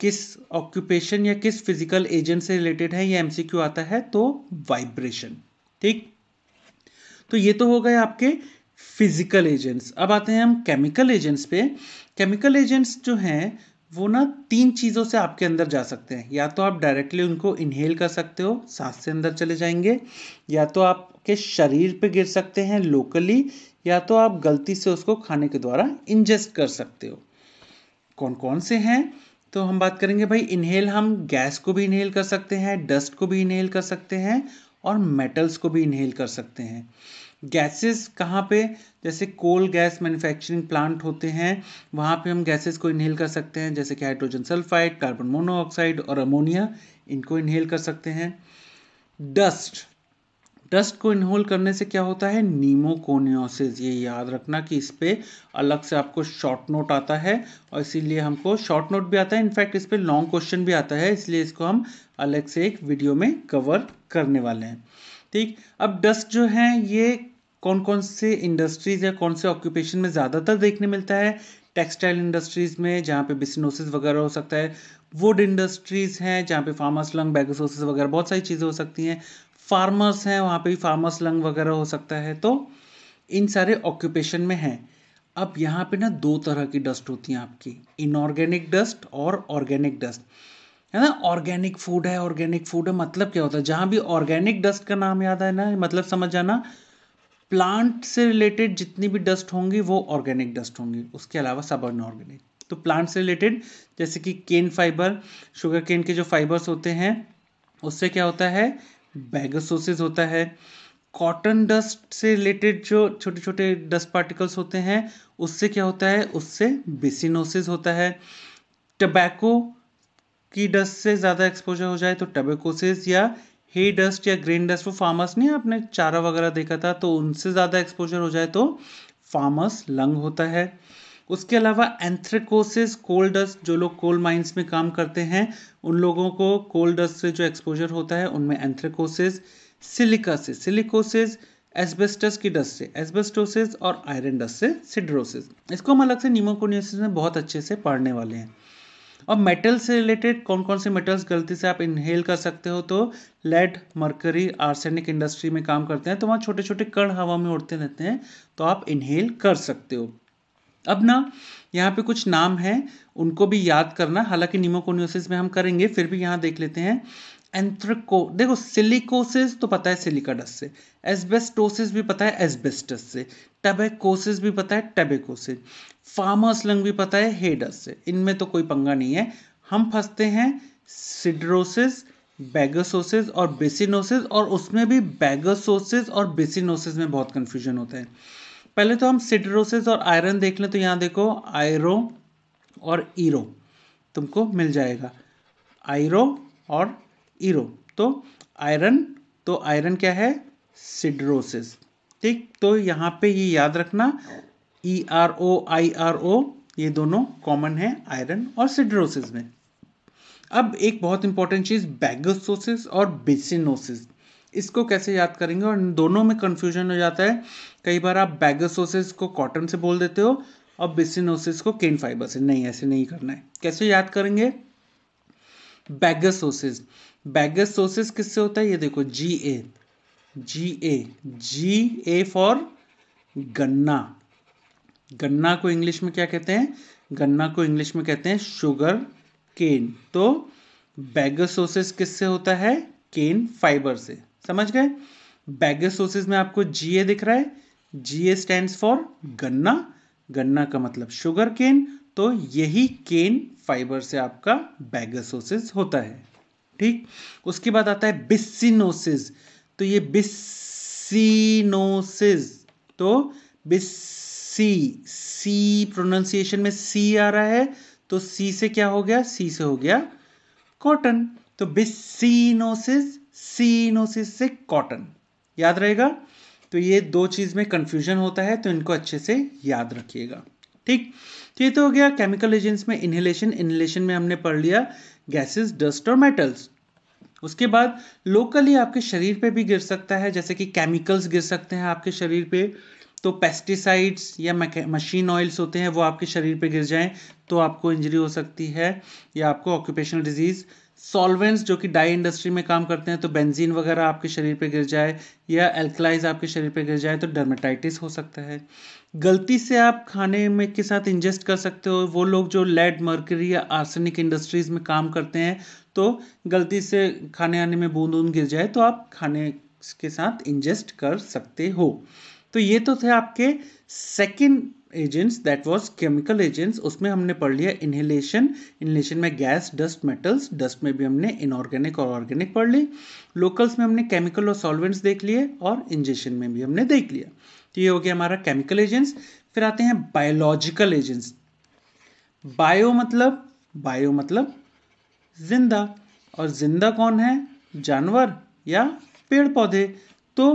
किस ऑक्यूपेशन या किस फिजिकल एजेंट से रिलेटेड है ये एमसीक्यू आता है तो वाइब्रेशन ठीक तो ये तो हो गए आपके फिजिकल एजेंट्स अब आते हैं हम केमिकल एजेंट्स पे केमिकल एजेंट्स जो हैं वो ना तीन चीज़ों से आपके अंदर जा सकते हैं या तो आप डायरेक्टली उनको इनहेल कर सकते हो सांस से अंदर चले जाएंगे या तो आपके शरीर पे गिर सकते हैं लोकली या तो आप गलती से उसको खाने के द्वारा इंजेस्ट कर सकते हो कौन कौन से हैं तो हम बात करेंगे भाई इनहेल हम गैस को भी इनहेल कर सकते हैं डस्ट को भी इनहेल कर सकते हैं और मेटल्स को भी इनहेल कर सकते हैं गैसेस कहाँ पे जैसे कोल गैस मैन्युफैक्चरिंग प्लांट होते हैं वहाँ पे हम गैसेस को इनहेल कर सकते हैं जैसे कि हाइड्रोजन सल्फाइड कार्बन मोनोऑक्साइड और अमोनिया इनको इनहेल कर सकते हैं डस्ट डस्ट को इनहोल करने से क्या होता है नीमोकोनियोसिस ये याद रखना कि इस पर अलग से आपको शॉर्ट नोट आता है और इसीलिए हमको शॉर्ट नोट भी आता है इनफैक्ट इस पर लॉन्ग क्वेश्चन भी आता है इसलिए इसको हम अलग से एक वीडियो में कवर करने वाले हैं ठीक अब डस्ट जो है ये कौन कौन से इंडस्ट्रीज़ या कौन से ऑक्यूपेशन में ज़्यादातर देखने मिलता है टेक्सटाइल इंडस्ट्रीज़ में जहाँ पे बिसिनोसिस वगैरह हो सकता है वुड इंडस्ट्रीज़ हैं जहाँ पे फार्मास लंग बैगोसोसिस वगैरह बहुत सारी चीज़ें हो सकती हैं फार्मर्स हैं वहाँ पे भी फार्मर्स लंग वगैरह हो सकता है तो इन सारे ऑक्यूपेशन में हैं अब यहाँ पे ना दो तरह की डस्ट होती हैं आपकी इनऑर्गेनिक डस्ट और ऑर्गेनिक डस्ट है ना ऑर्गेनिक फूड है ऑर्गेनिक फूड है मतलब क्या होता है जहाँ भी ऑर्गेनिक डस्ट का नाम याद है ना मतलब समझ जाना प्लांट से रिलेटेड जितनी भी डस्ट होंगी वो ऑर्गेनिक डस्ट होंगी उसके अलावा सब अनऑर्गेनिक तो प्लांट से रिलेटेड जैसे कि केन फाइबर शुगर केन के जो फाइबर्स होते हैं उससे क्या होता है बैगसोसिस होता है कॉटन डस्ट से रिलेटेड जो छोटे छोटे डस्ट पार्टिकल्स होते हैं उससे क्या होता है उससे बेसिनोसिस होता है टबैको की डस्ट से ज़्यादा एक्सपोजर हो जाए तो टबैकोसिस या हे डस्ट या ग्रीन डस्ट वो फार्मर्स नहीं आपने चारा वगैरह देखा था तो उनसे ज़्यादा एक्सपोजर हो जाए तो फार्मर्स लंग होता है उसके अलावा एंथ्रेकोसिस कोल डस्ट जो लोग कोल माइंस में काम करते हैं उन लोगों को कोल डस्ट से जो एक्सपोजर होता है उनमें एंथ्रेकोसिस सिलिकासिस सिलिकोसिस एस्बेस्टस की डस्ट से एस्बेस्टोसिस और आयरन डस्ट से सिड्रोसिस इसको हम अलग से न्यूमोकोनियोसिस में बहुत अच्छे से पढ़ने वाले हैं और मेटल से रिलेटेड कौन कौन से मेटल्स गलती से आप इनहेल कर सकते हो तो लेड मर्करी आर्सेनिक इंडस्ट्री में काम करते हैं तो वहाँ छोटे छोटे कण हवा में उड़ते रहते हैं तो आप इनहेल कर सकते हो अब ना यहाँ पे कुछ नाम हैं उनको भी याद करना हालांकि निमोकोनियोसिस में हम करेंगे फिर भी यहाँ देख लेते हैं एंथ्रको देखो सिलिकोसिस तो पता है सिलिकाडस से एस्बेस्टोसिस भी पता है एस्बेस्टस से टेबेकोसिस भी पता है टेबेकोसिस फार्मर्स लंग भी पता है हेडस से इनमें तो कोई पंगा नहीं है हम फंसते हैं सिड्रोसिस बैगसोसिस और बेसिनोसिस और उसमें भी बैगसोसिस और बेसिनोसिस में बहुत कन्फ्यूजन होता है पहले तो हम सिडरोसिस और आयरन देख लें तो यहाँ देखो आयरो और ईरो तुमको मिल जाएगा आयरो और ईरो तो आयरन तो आयरन क्या है सिड्रोसिस ठीक तो यहाँ पे ये याद रखना E R O I R O ये दोनों कॉमन है आयरन और सिड्रोसिस में अब एक बहुत इंपॉर्टेंट चीज़ बैगोसोसिस और बेसिनोसिस इसको कैसे याद करेंगे और दोनों में कंफ्यूजन हो जाता है कई बार आप बैगसोसिस को कॉटन से बोल देते हो और बिसिनोसिस को केन फाइबर से नहीं ऐसे नहीं करना है कैसे याद करेंगे बैगसोसिस बैगसोसिस किससे होता है ये देखो जी ए जी ए जी ए फॉर गन्ना गन्ना को इंग्लिश में क्या कहते हैं गन्ना को इंग्लिश में कहते हैं शुगर केन तो बैगसोसिस किससे होता है केन फाइबर से समझ गए बैगसोसिस में आपको जी ए दिख रहा है जी ए स्टैंड्स फॉर गन्ना गन्ना का मतलब शुगर केन तो यही केन फाइबर से आपका बैगसोसिस होता है ठीक उसके बाद आता है बिस्सिनोसिस तो ये बिस्सिनोसिस तो बिस्सी सी प्रोनाउंसिएशन में सी आ रहा है तो सी से क्या हो गया सी से हो गया कॉटन तो बिस्सिनोसिस सीनोसिस से कॉटन याद रहेगा तो ये दो चीज़ में कन्फ्यूजन होता है तो इनको अच्छे से याद रखिएगा ठीक तो ये तो हो गया केमिकल एजेंट्स में इन्हेलेशन इन्हेलेशन में हमने पढ़ लिया गैसेस डस्ट और मेटल्स उसके बाद लोकली आपके शरीर पे भी गिर सकता है जैसे कि केमिकल्स गिर सकते हैं आपके शरीर पे तो पेस्टिसाइड्स या मशीन ऑयल्स होते हैं वो आपके शरीर पे गिर जाएं तो आपको इंजरी हो सकती है या आपको ऑक्यूपेशनल डिजीज़ सॉल्वेंट्स जो कि डाई इंडस्ट्री में काम करते हैं तो बेंजीन वगैरह आपके शरीर पे गिर जाए या एल्कलाइज आपके शरीर पे गिर जाए तो डर्मेटाइटिस हो सकता है गलती से आप खाने में के साथ इंजेस्ट कर सकते हो वो लोग जो लेड मर्करी या आर्सेनिक इंडस्ट्रीज़ में काम करते हैं तो गलती से खाने आने में बूंद ऊंद गिर जाए तो आप खाने के साथ इंजेस्ट कर सकते हो तो ये तो थे आपके second agents that was chemical agents उसमें हमने पढ़ लिया इनहेलेशन इनहेलेशन में गैस डस्ट मेटल्स डस्ट में भी हमने इनऑर्गेनिक और ऑर्गेनिक पढ़ ली लोकल्स में हमने केमिकल और सॉल्वेंट्स देख लिए और इंजेक्शन में भी हमने देख लिया तो ये हो गया हमारा केमिकल एजेंट्स फिर आते हैं बायोलॉजिकल एजेंट्स बायो मतलब बायो मतलब जिंदा और जिंदा कौन है जानवर या पेड़ पौधे तो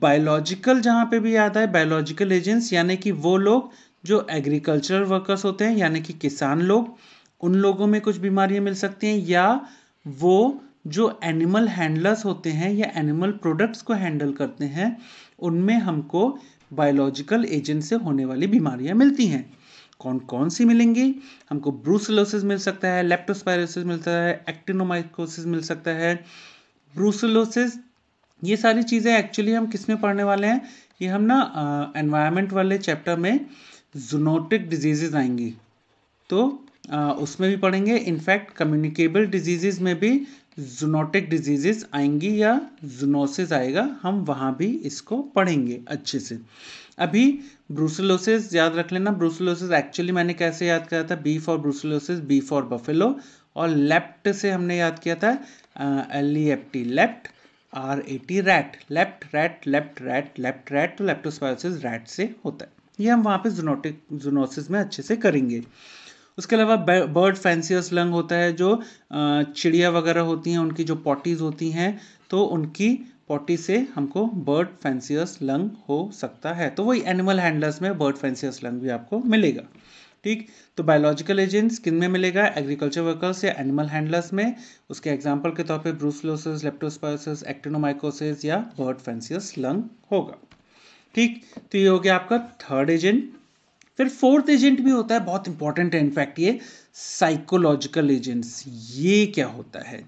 बायोलॉजिकल जहाँ पे भी आता है बायोलॉजिकल एजेंट्स यानी कि वो लोग जो एग्रीकल्चरल वर्कर्स होते हैं यानी कि किसान लोग उन लोगों में कुछ बीमारियाँ मिल सकती हैं या वो जो एनिमल हैंडलर्स होते हैं या एनिमल प्रोडक्ट्स को हैंडल करते हैं उनमें हमको बायोलॉजिकल एजेंट से होने वाली बीमारियाँ मिलती हैं कौन कौन सी मिलेंगी हमको ब्रूसलोसिस मिल सकता है लेप्टोस्पायरोसिस मिलता है एक्टिनोमाइकोसिस मिल सकता है ब्रूसलोसिस ये सारी चीज़ें एक्चुअली हम किस में पढ़ने वाले हैं ये हम ना एनवायरमेंट वाले चैप्टर में जूनोटिक डिजीज़ आएंगी तो आ, उसमें भी पढ़ेंगे इनफैक्ट कम्युनिकेबल डिजीज़ में भी जूनोटिक डिजीज़ आएंगी या जूनोसिस आएगा हम वहाँ भी इसको पढ़ेंगे अच्छे से अभी ब्रूसलोसिस याद रख लेना ब्रूसलोसिस एक्चुअली मैंने कैसे याद किया था B for brucellosis B for buffalo और लेफ्ट से हमने याद किया था L E F T left R A T rat left rat left rat left rat तो लेप्टोस्पायरोसिस रैट से होता है ये हम वहाँ पे जूनोटिक जूनोसिस में अच्छे से करेंगे उसके अलावा बर्ड फैंसियस लंग होता है जो चिड़िया वगैरह होती हैं उनकी जो पॉटीज़ होती हैं तो उनकी पॉटी से हमको बर्ड फैंसियस लंग हो सकता है तो वही एनिमल हैंडलर्स में बर्ड फैंसियस लंग भी आपको मिलेगा ठीक तो बायोलॉजिकल एजेंट्स किन में मिलेगा एग्रीकल्चर वर्कर्स या एनिमल हैंडलर्स में उसके एग्जाम्पल के तौर पर ब्रूसलोसिस लेप्टोस्पायसिस एक्टिनोमाइकोसिस या बर्ड फेंसियस लंग होगा ठीक तो ये हो गया आपका थर्ड एजेंट फिर फोर्थ एजेंट भी होता है बहुत इंपॉर्टेंट है इनफैक्ट ये साइकोलॉजिकल एजेंट्स ये क्या होता है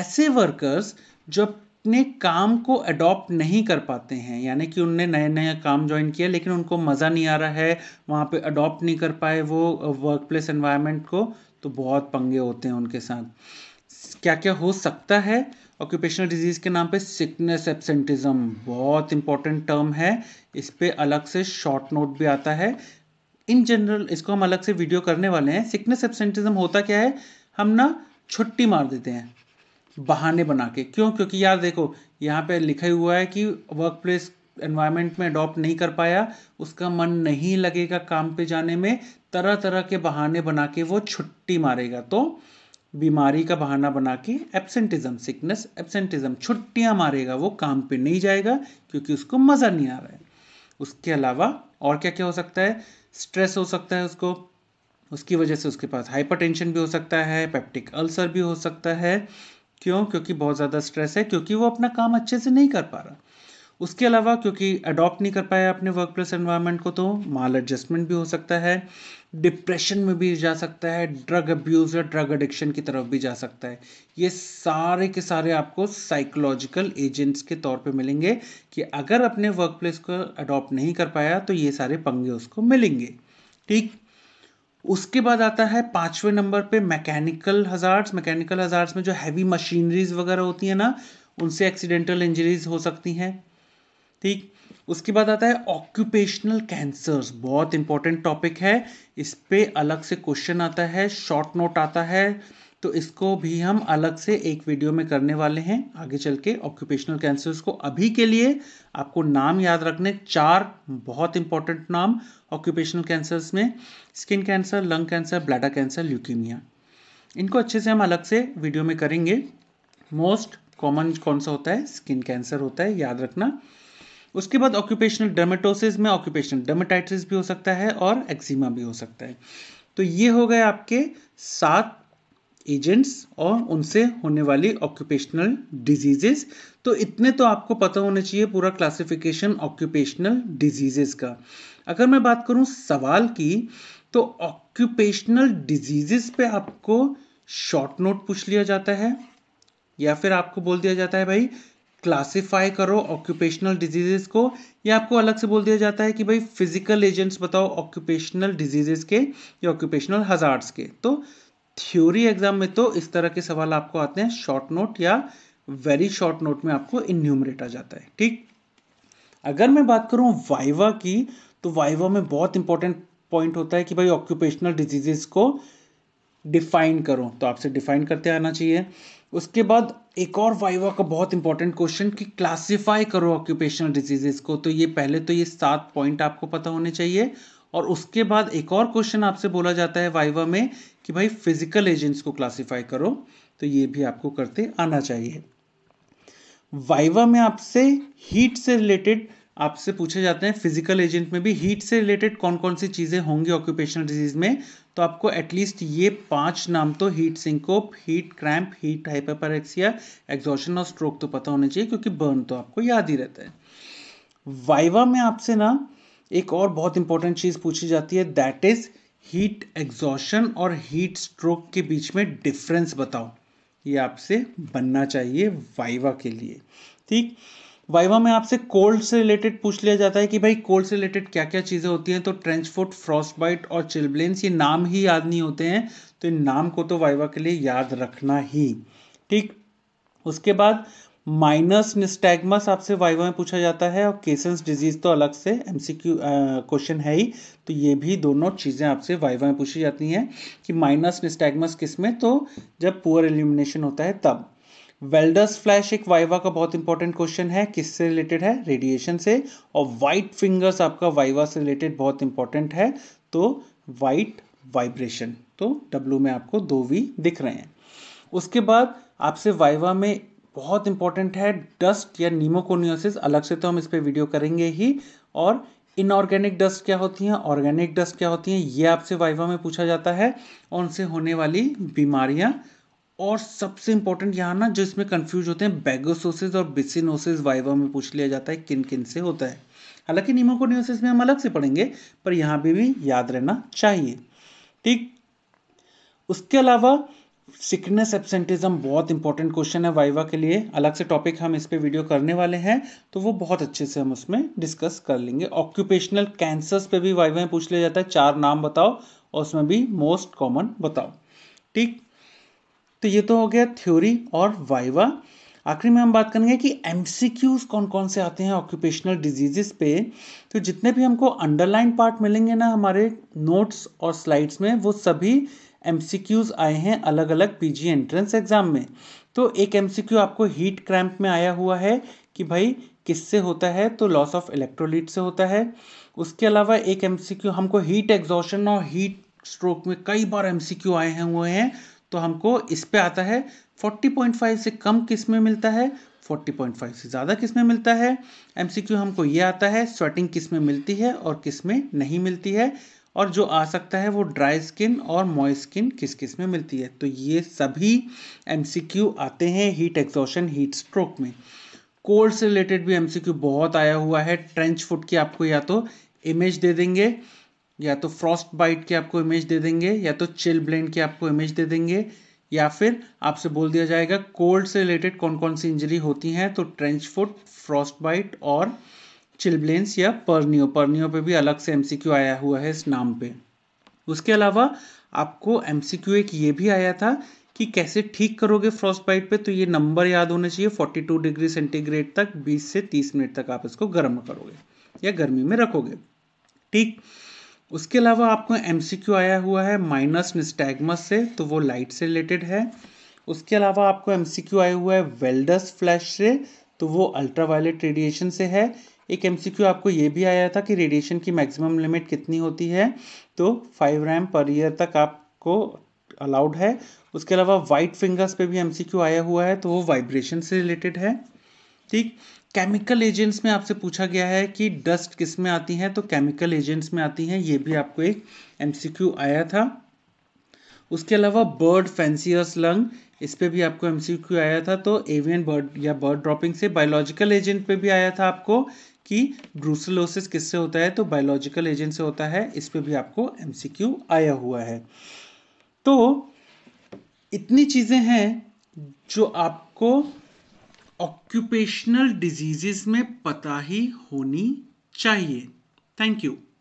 ऐसे वर्कर्स जो अपने काम को अडॉप्ट नहीं कर पाते हैं यानी कि उनने नए नए काम ज्वाइन किया लेकिन उनको मज़ा नहीं आ रहा है वहाँ पे अडॉप्ट नहीं कर पाए वो वर्क प्लेस एनवायरमेंट को तो बहुत पंगे होते हैं उनके साथ क्या क्या हो सकता है ऑक्यूपेशनल डिजीज़ के नाम पे सिकनेस एब्सेंटिज्म बहुत इंपॉर्टेंट टर्म है इस पर अलग से शॉर्ट नोट भी आता है इन जनरल इसको हम अलग से वीडियो करने वाले हैं सिकनेस एब्सेंटिज्म होता क्या है हम ना छुट्टी मार देते हैं बहाने बना के क्यों क्योंकि यार देखो यहाँ पे लिखा हुआ है कि वर्क प्लेस एनवायरमेंट में अडॉप्ट नहीं कर पाया उसका मन नहीं लगेगा काम पे जाने में तरह तरह के बहाने बना के वो छुट्टी मारेगा तो बीमारी का बहाना बना के एबसेंटिज्म सिकनेस एबसेंटिज्म छुट्टियाँ मारेगा वो काम पे नहीं जाएगा क्योंकि उसको मज़ा नहीं आ रहा है उसके अलावा और क्या क्या हो सकता है स्ट्रेस हो सकता है उसको उसकी वजह से उसके पास हाइपरटेंशन भी हो सकता है पेप्टिक अल्सर भी हो सकता है क्यों क्योंकि बहुत ज़्यादा स्ट्रेस है क्योंकि वो अपना काम अच्छे से नहीं कर पा रहा उसके अलावा क्योंकि अडॉप्ट नहीं कर पाया अपने वर्क प्लेस एनवायरमेंट को तो माल एडजस्टमेंट भी हो सकता है डिप्रेशन में भी जा सकता है ड्रग अब्यूज़ या ड्रग एडिक्शन की तरफ भी जा सकता है ये सारे के सारे आपको साइकोलॉजिकल एजेंट्स के तौर पे मिलेंगे कि अगर अपने वर्क प्लेस को अडॉप्ट नहीं कर पाया तो ये सारे पंगे उसको मिलेंगे ठीक उसके बाद आता है पांचवे नंबर पे मैकेनिकल हज़ार्ड्स मैकेनिकल हज़ार्ड्स में जो हैवी मशीनरीज वगैरह होती है ना उनसे एक्सीडेंटल इंजरीज हो सकती हैं ठीक उसके बाद आता है ऑक्यूपेशनल कैंसर्स बहुत इंपॉर्टेंट टॉपिक है इस पर अलग से क्वेश्चन आता है शॉर्ट नोट आता है तो इसको भी हम अलग से एक वीडियो में करने वाले हैं आगे चल के ऑक्यूपेशनल कैंसर्स को अभी के लिए आपको नाम याद रखने चार बहुत इंपॉर्टेंट नाम ऑक्यूपेशनल कैंसर्स में skin cancer lung cancer bladder cancer leukaemia इनको अच्छे से हम अलग से वीडियो में करेंगे मोस्ट कॉमन कौन सा होता है स्किन कैंसर होता है याद रखना उसके बाद ऑक्यूपेशनल डर्मेटोसिस में ऑक्यूपेशनल डर्मेटाइटिस भी हो सकता है और एक्जिमा भी हो सकता है तो ये हो गए आपके सात एजेंट्स और उनसे होने वाली ऑक्यूपेशनल डिजीजेस तो इतने तो आपको पता होना चाहिए पूरा क्लासिफिकेशन ऑक्यूपेशनल डिजीजेस का अगर मैं बात करूं सवाल की तो ऑक्यूपेशनल डिजीजेस पे आपको शॉर्ट नोट पूछ लिया जाता है या फिर आपको बोल दिया जाता है भाई क्लासिफाई करो ऑक्यूपेशनल डिजीजेस को या आपको अलग से बोल दिया जाता है कि भाई फिजिकल एजेंट्स बताओ ऑक्यूपेशनल डिजीजेस के या ऑक्यूपेशनल हजार्ड्स के तो थ्योरी एग्जाम में तो इस तरह के सवाल आपको आते हैं शॉर्ट नोट या वेरी शॉर्ट नोट में आपको इन्यूमरेट आ जाता है ठीक अगर मैं बात करूं वाइवा की तो वाइवा में बहुत इंपॉर्टेंट पॉइंट होता है कि भाई ऑक्यूपेशनल डिजीजेस को डिफाइन करो तो आपसे डिफाइन करते आना चाहिए उसके बाद एक और वाइवा का बहुत इंपॉर्टेंट क्वेश्चन कि क्लासिफाई करो ऑक्यूपेशनल डिजीजेस को तो ये पहले तो ये सात पॉइंट आपको पता होने चाहिए और उसके बाद एक और क्वेश्चन आपसे बोला जाता है वाइवा में कि भाई फिजिकल एजेंट्स को क्लासीफाई करो तो ये भी आपको करते आना चाहिए वाइवा में आपसे हीट से रिलेटेड आपसे पूछे जाते हैं फिजिकल एजेंट में भी हीट से रिलेटेड कौन कौन सी चीज़ें होंगी ऑक्यूपेशनल डिजीज में तो आपको एटलीस्ट ये पांच नाम तो heat syncope heat cramp heat hyperpyrexia exhaustion और स्ट्रोक तो पता होना चाहिए क्योंकि बर्न तो आपको याद ही रहता है वाइवा में आपसे ना एक और बहुत इंपॉर्टेंट चीज़ पूछी जाती है दैट इज़ हीट एग्जॉशन और हीट स्ट्रोक के बीच में डिफरेंस बताओ ये आपसे बनना चाहिए वाइवा के लिए ठीक वाइवा में आपसे कोल्ड से रिलेटेड पूछ लिया जाता है कि भाई कोल्ड से रिलेटेड क्या क्या चीज़ें होती हैं तो ट्रेंच फुट फ्रॉस्ट बाइट और चिल्बलेंस ये नाम ही याद नहीं होते हैं तो इन नाम को तो वाइवा के लिए याद रखना ही ठीक उसके बाद माइनस निस्टैगमस आपसे वाइवा में पूछा जाता है और केसेंस डिजीज तो अलग से एमसीक्यू क्वेश्चन है ही तो ये भी दोनों चीज़ें आपसे वाइवा में पूछी जाती हैं कि माइनस निस्टैगमस किस में तो जब पुअर एल्यूमिनेशन होता है तब वेल्डर्स फ्लैश एक वाइवा का बहुत इंपॉर्टेंट क्वेश्चन है किससे रिलेटेड है रेडिएशन से और वाइट फिंगर्स आपका वाइवा से रिलेटेड बहुत इंपॉर्टेंट है तो वाइट वाइब्रेशन तो डब्लू में आपको दो वी दिख रहे हैं उसके बाद आपसे वाइवा में बहुत इंपॉर्टेंट है डस्ट या नीमोकोनियोसिस अलग से तो हम इस पर वीडियो करेंगे ही और इनऑर्गेनिक डस्ट क्या होती हैं ऑर्गेनिक डस्ट क्या होती हैं ये आपसे वाइवा में पूछा जाता है और उनसे होने वाली बीमारियां और सबसे इंपॉर्टेंट यहाँ ना जो इसमें कंफ्यूज होते हैं बैगोसोसिस और बिसिनोसिस वाइवा में पूछ लिया जाता है किन किन से होता है हालांकि नीमोकोनियोसिस में हम अलग से पढ़ेंगे पर यहाँ भी, भी याद रहना चाहिए ठीक उसके अलावा सिकनेस एब्सेंटिज्म बहुत इंपॉर्टेंट क्वेश्चन है वाइवा के लिए अलग से टॉपिक हम इस पर वीडियो करने वाले हैं तो वो बहुत अच्छे से हम उसमें डिस्कस कर लेंगे ऑक्यूपेशनल कैंसर्स पे भी वाइवा में पूछ लिया जाता है चार नाम बताओ और उसमें भी मोस्ट कॉमन बताओ ठीक तो ये तो हो गया थ्योरी और वाइवा आखिरी में हम बात करेंगे कि एम कौन कौन से आते हैं ऑक्यूपेशनल डिजीजेस पे तो जितने भी हमको अंडरलाइन पार्ट मिलेंगे ना हमारे नोट्स और स्लाइड्स में वो सभी एम आए हैं अलग अलग पीजी एंट्रेंस एग्ज़ाम में तो एक एम आपको हीट क्रैम्प में आया हुआ है कि भाई किससे होता है तो लॉस ऑफ इलेक्ट्रोलिट से होता है उसके अलावा एक एम हमको हीट एग्जॉशन और हीट स्ट्रोक में कई बार एम आए हैं हुए हैं तो हमको इस पर आता है 40.5 से कम किस में मिलता है 40.5 से ज़्यादा किस में मिलता है एम हमको ये आता है स्वेटिंग किस में मिलती है और किस में नहीं मिलती है और जो आ सकता है वो ड्राई स्किन और मॉय स्किन किस किस में मिलती है तो ये सभी एम आते हैं हीट एग्जॉशन हीट स्ट्रोक में कोल्ड से रिलेटेड भी एम बहुत आया हुआ है ट्रेंच फुट की आपको या तो इमेज दे देंगे या तो फ्रॉस्ट बाइट की आपको इमेज दे देंगे या तो चिल ब्लेंड की आपको इमेज दे देंगे या फिर आपसे बोल दिया जाएगा कोल्ड से रिलेटेड कौन कौन सी इंजरी होती हैं तो ट्रेंच फुट फ्रॉस्ट बाइट और चिल्बलेंस या पर्नियो पर्नियो पे भी अलग से एम आया हुआ है इस नाम पे उसके अलावा आपको एम एक ये भी आया था कि कैसे ठीक करोगे फ्रॉस्ट बाइट पर तो ये नंबर याद होना चाहिए 42 डिग्री सेंटीग्रेड तक 20 से 30 मिनट तक आप इसको गर्म करोगे या गर्मी में रखोगे ठीक उसके अलावा आपको एम आया हुआ है माइनस निस्टैगमस से तो वो लाइट से रिलेटेड है उसके अलावा आपको एम आया हुआ है वेल्डस फ्लैश से तो वो अल्ट्रावायलेट रेडिएशन से है एक एम आपको ये भी आया था कि रेडिएशन की मैक्सिमम लिमिट कितनी होती है तो फाइव रैम पर ईयर तक आपको अलाउड है उसके अलावा वाइट फिंगर्स पे भी एमसीक्यू आया हुआ है तो वो वाइब्रेशन से रिलेटेड है ठीक केमिकल एजेंट्स में आपसे पूछा गया है कि डस्ट किस में आती है तो केमिकल एजेंट्स में आती हैं ये भी आपको एक एम आया था उसके अलावा बर्ड फैंसियस लंग इस पर भी आपको एम आया था तो एवियन बर्ड या बर्ड ड्रॉपिंग से बायोलॉजिकल एजेंट पे भी आया था आपको कि ब्रूसलोसिस किससे होता है तो बायोलॉजिकल एजेंट से होता है इस पर भी आपको एम आया हुआ है तो इतनी चीज़ें हैं जो आपको ऑक्यूपेशनल डिजीजेस में पता ही होनी चाहिए थैंक यू